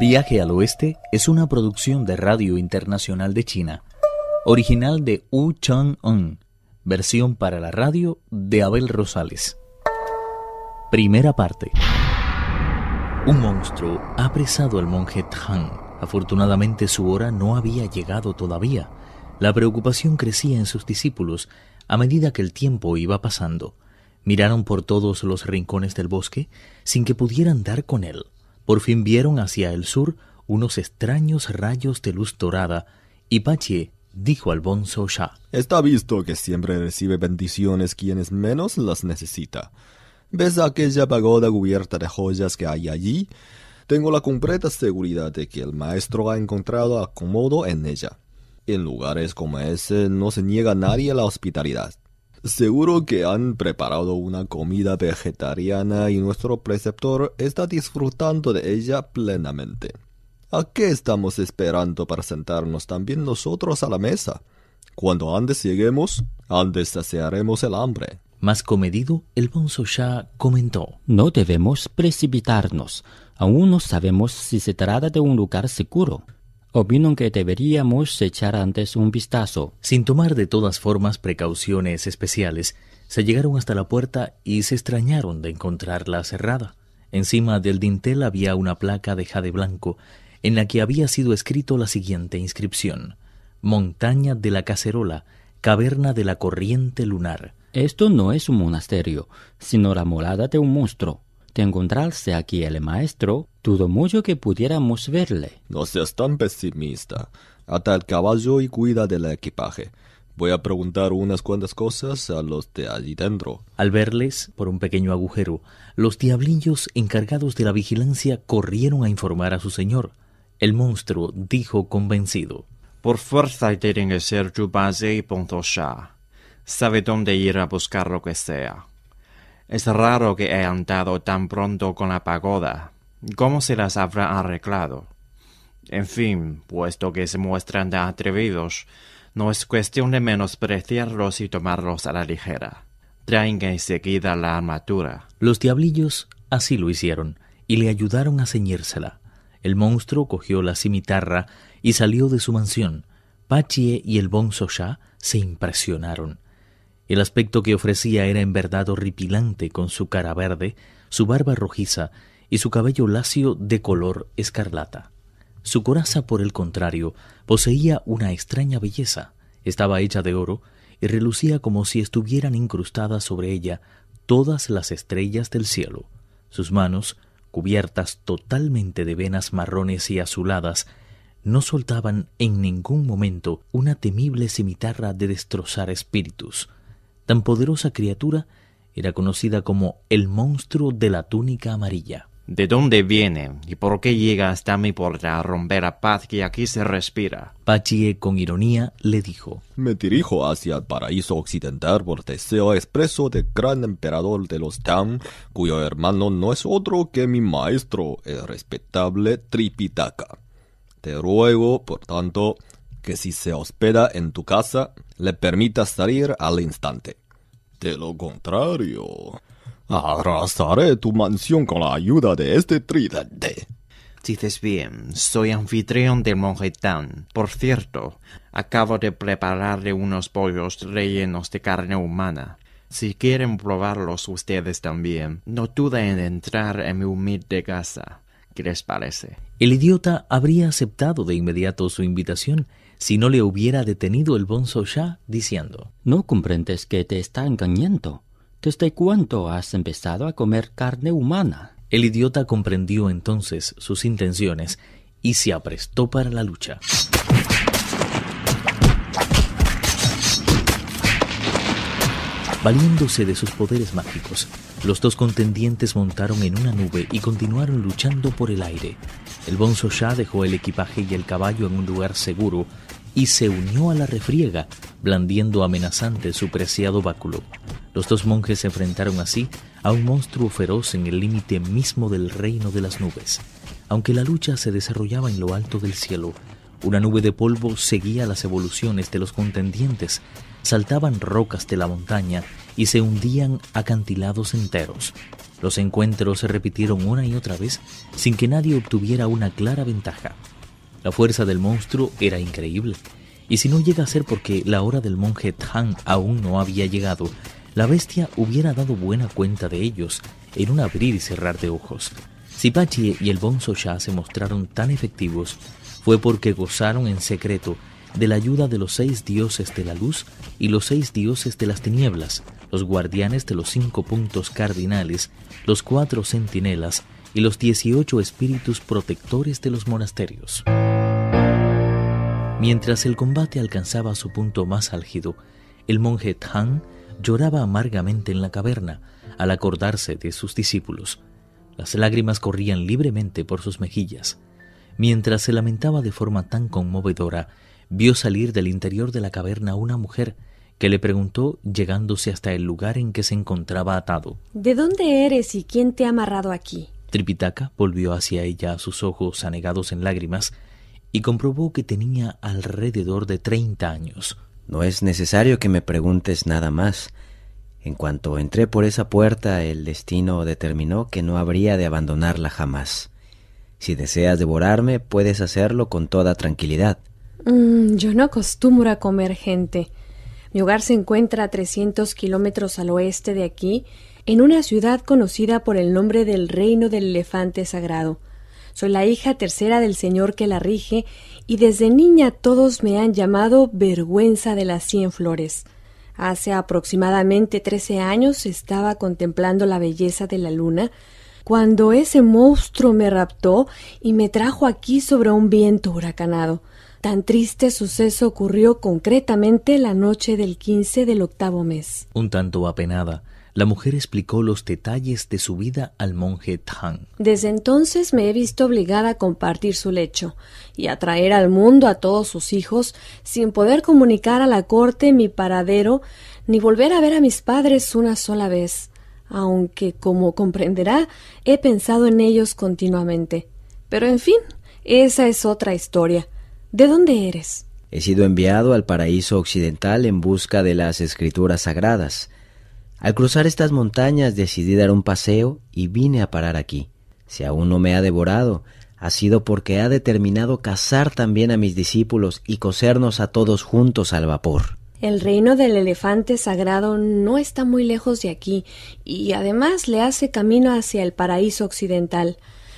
Viaje al Oeste es una producción de Radio Internacional de China, original de Wu Chang-un, versión para la radio de Abel Rosales. Primera parte. Un monstruo ha apresado al monje Tang. Afortunadamente su hora no había llegado todavía. La preocupación crecía en sus discípulos a medida que el tiempo iba pasando. Miraron por todos los rincones del bosque sin que pudieran dar con él por fin vieron hacia el sur unos extraños rayos de luz dorada y Pache dijo al bonzo Shah. Está visto que siempre recibe bendiciones quienes menos las necesita. ¿Ves aquella pagoda cubierta de joyas que hay allí? Tengo la completa seguridad de que el maestro ha encontrado acomodo en ella. En lugares como ese no se niega a nadie la hospitalidad. Seguro que han preparado una comida vegetariana y nuestro preceptor está disfrutando de ella plenamente. ¿A qué estamos esperando para sentarnos también nosotros a la mesa? Cuando antes lleguemos, antes saciaremos el hambre. Más comedido, el bonzo ya comentó. No debemos precipitarnos. Aún no sabemos si se trata de un lugar seguro. Opino que deberíamos echar antes un vistazo. Sin tomar de todas formas precauciones especiales, se llegaron hasta la puerta y se extrañaron de encontrarla cerrada. Encima del dintel había una placa de jade blanco en la que había sido escrito la siguiente inscripción: Montaña de la Cacerola, Caverna de la Corriente Lunar. Esto no es un monasterio, sino la morada de un monstruo de encontrarse aquí el maestro, dudo mucho que pudiéramos verle. No seas tan pesimista. Ata el caballo y cuida del equipaje. Voy a preguntar unas cuantas cosas a los de allí dentro. Al verles por un pequeño agujero, los diablillos encargados de la vigilancia corrieron a informar a su señor. El monstruo dijo convencido. Por fuerza tienen que ser tu y punto Sabe dónde ir a buscar lo que sea. Es raro que hayan andado tan pronto con la pagoda. ¿Cómo se las habrá arreglado? En fin, puesto que se muestran tan atrevidos, no es cuestión de menospreciarlos y tomarlos a la ligera. Traen enseguida la armadura. Los diablillos así lo hicieron, y le ayudaron a ceñírsela. El monstruo cogió la cimitarra y salió de su mansión. Pachie y el Bonzo ya se impresionaron. El aspecto que ofrecía era en verdad horripilante con su cara verde, su barba rojiza y su cabello lacio de color escarlata. Su coraza, por el contrario, poseía una extraña belleza, estaba hecha de oro y relucía como si estuvieran incrustadas sobre ella todas las estrellas del cielo. Sus manos, cubiertas totalmente de venas marrones y azuladas, no soltaban en ningún momento una temible cimitarra de destrozar espíritus. Tan poderosa criatura era conocida como el monstruo de la túnica amarilla. ¿De dónde viene y por qué llega hasta mi puerta a romper la paz que aquí se respira? Pachie con ironía le dijo. Me dirijo hacia el paraíso occidental por deseo expreso del gran emperador de los Tam, cuyo hermano no es otro que mi maestro, el respetable Tripitaka. Te ruego, por tanto, que si se hospeda en tu casa le permitas salir al instante. De lo contrario, arrasaré tu mansión con la ayuda de este tridente. Dices bien, soy anfitrión del Monjetán. Por cierto, acabo de prepararle unos pollos rellenos de carne humana. Si quieren probarlos ustedes también, no duden en entrar en mi humilde casa. ¿Qué les parece? El idiota habría aceptado de inmediato su invitación si no le hubiera detenido el bonzo ya diciendo: No comprendes que te está engañando. ¿Desde cuánto has empezado a comer carne humana? El idiota comprendió entonces sus intenciones y se aprestó para la lucha. Valiéndose de sus poderes mágicos, los dos contendientes montaron en una nube y continuaron luchando por el aire. El Bonzo ya dejó el equipaje y el caballo en un lugar seguro y se unió a la refriega, blandiendo amenazante su preciado báculo. Los dos monjes se enfrentaron así a un monstruo feroz en el límite mismo del reino de las nubes. Aunque la lucha se desarrollaba en lo alto del cielo, una nube de polvo seguía las evoluciones de los contendientes. Saltaban rocas de la montaña y se hundían acantilados enteros. Los encuentros se repitieron una y otra vez sin que nadie obtuviera una clara ventaja. La fuerza del monstruo era increíble, y si no llega a ser porque la hora del monje Tang aún no había llegado, la bestia hubiera dado buena cuenta de ellos en un abrir y cerrar de ojos. Si Pachi y el Bonso Sha se mostraron tan efectivos, fue porque gozaron en secreto de la ayuda de los seis dioses de la luz y los seis dioses de las tinieblas, los guardianes de los cinco puntos cardinales, los cuatro centinelas y los dieciocho espíritus protectores de los monasterios. Mientras el combate alcanzaba su punto más álgido, el monje Tang lloraba amargamente en la caverna al acordarse de sus discípulos. Las lágrimas corrían libremente por sus mejillas. Mientras se lamentaba de forma tan conmovedora, vio salir del interior de la caverna una mujer que le preguntó llegándose hasta el lugar en que se encontraba atado. ¿De dónde eres y quién te ha amarrado aquí? Tripitaka volvió hacia ella sus ojos anegados en lágrimas y comprobó que tenía alrededor de treinta años. No es necesario que me preguntes nada más. En cuanto entré por esa puerta, el destino determinó que no habría de abandonarla jamás. Si deseas devorarme, puedes hacerlo con toda tranquilidad. Mm, yo no acostumbro a comer gente. Mi hogar se encuentra a 300 kilómetros al oeste de aquí, en una ciudad conocida por el nombre del Reino del Elefante Sagrado. Soy la hija tercera del Señor que la rige, y desde niña todos me han llamado vergüenza de las cien flores. Hace aproximadamente trece años estaba contemplando la belleza de la luna, cuando ese monstruo me raptó y me trajo aquí sobre un viento huracanado. Tan triste suceso ocurrió concretamente la noche del 15 del octavo mes. Un tanto apenada, la mujer explicó los detalles de su vida al monje Tang. Desde entonces me he visto obligada a compartir su lecho y a traer al mundo a todos sus hijos sin poder comunicar a la corte mi paradero ni volver a ver a mis padres una sola vez, aunque, como comprenderá, he pensado en ellos continuamente. Pero en fin, esa es otra historia. ¿De dónde eres? He sido enviado al paraíso occidental en busca de las escrituras sagradas. Al cruzar estas montañas decidí dar un paseo y vine a parar aquí. Si aún no me ha devorado, ha sido porque ha determinado cazar también a mis discípulos y cosernos a todos juntos al vapor. El reino del elefante sagrado no está muy lejos de aquí, y además le hace camino hacia el paraíso occidental.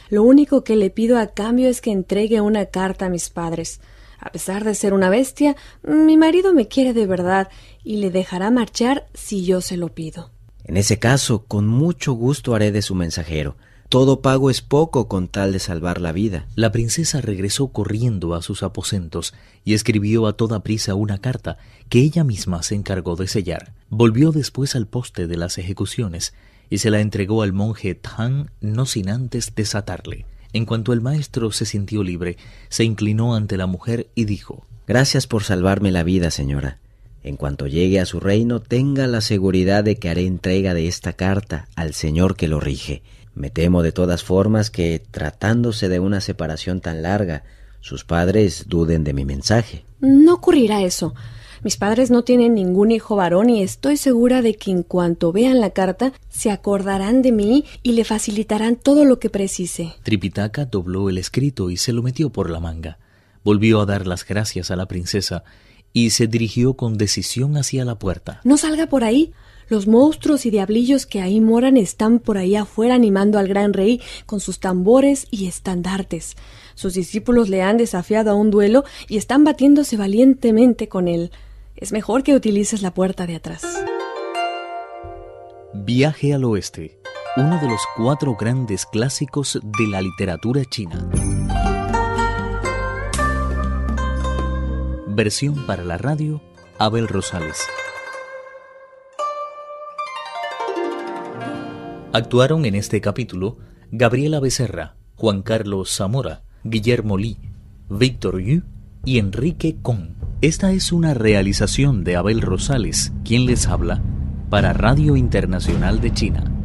Lo único que le pido a cambio es que entregue una carta a mis padres. A pesar de ser una bestia, mi marido me quiere de verdad y le dejará marchar si yo se lo pido. En ese caso, con mucho gusto haré de su mensajero. Todo pago es poco con tal de salvar la vida. La princesa regresó corriendo a sus aposentos y escribió a toda prisa una carta que ella misma se encargó de sellar. Volvió después al poste de las ejecuciones y se la entregó al monje Tang no sin antes desatarle. En cuanto el maestro se sintió libre, se inclinó ante la mujer y dijo Gracias por salvarme la vida, señora. En cuanto llegue a su reino, tenga la seguridad de que haré entrega de esta carta al Señor que lo rige. Me temo de todas formas que, tratándose de una separación tan larga, sus padres duden de mi mensaje. No ocurrirá eso. Mis padres no tienen ningún hijo varón y estoy segura de que en cuanto vean la carta se acordarán de mí y le facilitarán todo lo que precise. Tripitaka dobló el escrito y se lo metió por la manga. Volvió a dar las gracias a la princesa y se dirigió con decisión hacia la puerta. No salga por ahí. Los monstruos y diablillos que ahí moran están por ahí afuera animando al gran rey con sus tambores y estandartes. Sus discípulos le han desafiado a un duelo y están batiéndose valientemente con él es mejor que utilices la puerta de atrás. Viaje al Oeste, uno de los cuatro grandes clásicos de la literatura china. Versión para la radio, Abel Rosales. Actuaron en este capítulo Gabriela Becerra, Juan Carlos Zamora, Guillermo Lee, Víctor Yu y Enrique Kong. Esta es una realización de Abel Rosales, quien les habla, para Radio Internacional de China.